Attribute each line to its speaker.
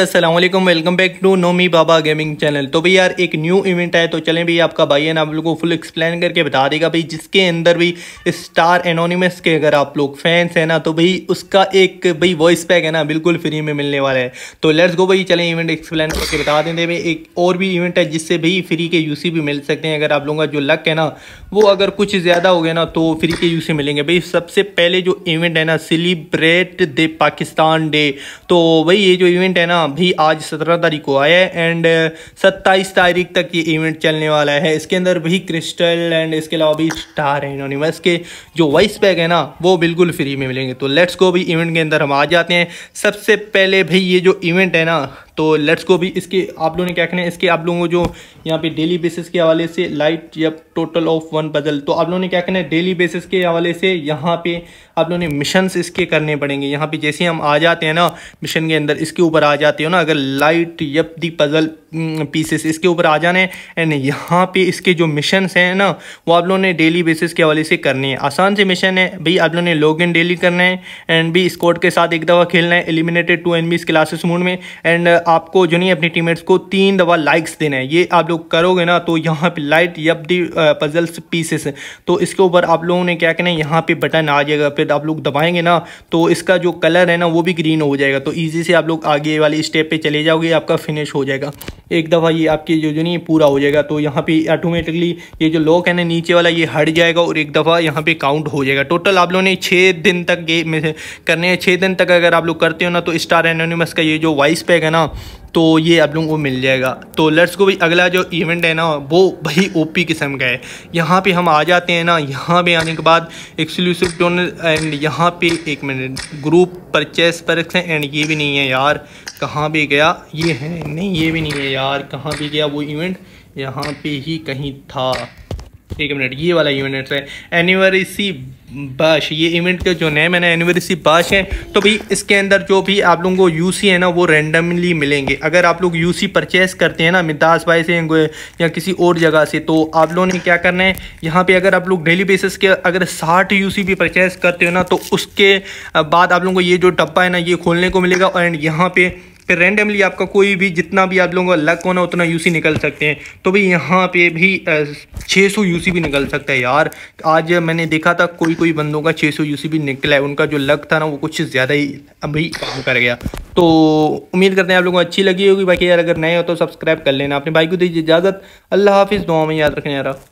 Speaker 1: Aslam welcome back to Nomi Baba gaming channel तो भाई यार एक न्यू इवेंट है तो चलें भाई आपका भाई ना आप लोगों को फुल एक्सप्लेन करके बता देगा भाई जिसके अंदर भी स्टार एनोनिमस के अगर आप लोग फैंस हैं ना तो भाई उसका एक भाई वॉइस पैक है ना बिल्कुल फ्री में मिलने वाला है तो लेट्स गो भाई चलें इवेंट एक्सप्लेन करके बता देंगे भाई एक और भी इवेंट है जिससे भाई फ्री के यूसी भी मिल सकते हैं अगर आप लोगों का जो लक है ना वो अगर कुछ ज़्यादा हो गया ना तो फ्री के यूसी मिलेंगे भाई सबसे पहले जो इवेंट है ना सेलिब्रेट दे पाकिस्तान डे तो भाई ये जो इवेंट है ना भी आज सत्रह तारीख को आया है एंड uh, सत्ताईस तारीख तक ये इवेंट चलने वाला है इसके अंदर भी क्रिस्टल एंड इसके अलावा भी स्टार है यूनिवर्स के जो वाइस पैक है ना वो बिल्कुल फ्री में मिलेंगे तो लेट्स गो भी इवेंट के अंदर हम आ जाते हैं सबसे पहले भाई ये जो इवेंट है ना तो लेट्स को भी इसके आप लोगों ने क्या करना है इसके आप लोगों को जो यहाँ पे डेली बेसिस के हवाले से लाइट या टोटल ऑफ वन पजल तो आप लोगों ने क्या करना है डेली बेसिस के हवाले से यहाँ पे आप लोगों ने मिशंस इसके करने पड़ेंगे यहाँ पे जैसे हम आ जाते हैं ना मिशन के अंदर इसके ऊपर आ जाते हो ना अगर light up the puzzle pieces इसके ऊपर आ जाने एंड यहाँ पे इसके जो मिशन हैं ना वो आप लोगों ने डेली बेसिस के हवाले से करने हैं आसान से मिशन है भाई आप लोगों ने लॉग इन डेली करना है एंड भी स्कॉट के साथ एक दफ़ा खेलना है एलिमिनेटेड टू एनबीज क्लासेस मूड में एंड आपको जो नहीं अपनी टीमेट्स को तीन दफ़ा लाइक्स देना है ये आप लोग करोगे ना तो यहाँ पे light up the puzzles pieces तो इसके ऊपर आप लोगों ने क्या कहना है यहाँ पे बटन आ जाएगा फिर आप लोग दबाएंगे ना तो इसका जो कलर है ना वो भी ग्रीन हो जाएगा तो ईजी से आप लोग आगे वाली स्टेप पर चले जाओगे आपका फिनिश हो जाएगा एक दफ़ा ये आपकी जो जो नहीं पूरा हो जाएगा तो यहाँ पे ऑटोमेटिकली ये जो लॉक है ना नीचे वाला ये हट जाएगा और एक दफ़ा यहाँ पे काउंट हो जाएगा टोटल आप लोगों ने छः दिन तक ये में करने हैं छः दिन तक अगर आप लोग करते हो ना तो स्टार एनोनिमस का ये जो वॉइस पैक है ना तो ये आप लोगों को मिल जाएगा तो लेट्स को भाई अगला जो इवेंट है ना वो भाई ओपी किस्म का है यहाँ पे हम आ जाते हैं ना यहाँ पे आने के बाद एक्सक्लूसिव टोनल एंड यहाँ पे एक मिनट ग्रुप परचेस पर एंड ये भी नहीं है यार कहाँ भी गया ये है नहीं ये भी नहीं है यार कहाँ भी गया वो इवेंट यहाँ पे ही कहीं था एक मिनट ये वाला इवेंट है एनिवर्सी बाश ये इवेंट के जो नए मैंने एनिवर्सरी बाश है तो भाई इसके अंदर जो भी आप लोगों को यूसी है ना वो रेंडमली मिलेंगे अगर आप लोग यूसी परचेस करते हैं ना मिदास भाई से या किसी और जगह से तो आप लोगों ने क्या करना है यहाँ पे अगर आप लोग डेली बेसिस के अगर साठ यूसी भी परचेस करते हो ना तो उसके बाद आप लोगों को ये जो डब्बा है ना ये खोलने को मिलेगा एंड यहाँ पर फिर रेंडमली आपका कोई भी जितना भी आप लोगों का लक होना उतना यूसी निकल सकते हैं तो भाई यहाँ पे भी 600 यूसी भी निकल सकता है यार आज मैंने देखा था कोई कोई बंदों का 600 यूसी भी निकला है उनका जो लक था ना वो कुछ ज़्यादा ही अभी काम कर गया तो उम्मीद करते हैं आप लोगों को अच्छी लगी होगी बाकी यार अगर नए हो तो सब्सक्राइब कर लेना अपने भाई को दीजिए इजाज़त अल्लाह हाफिज़ दुआ में याद रखें यार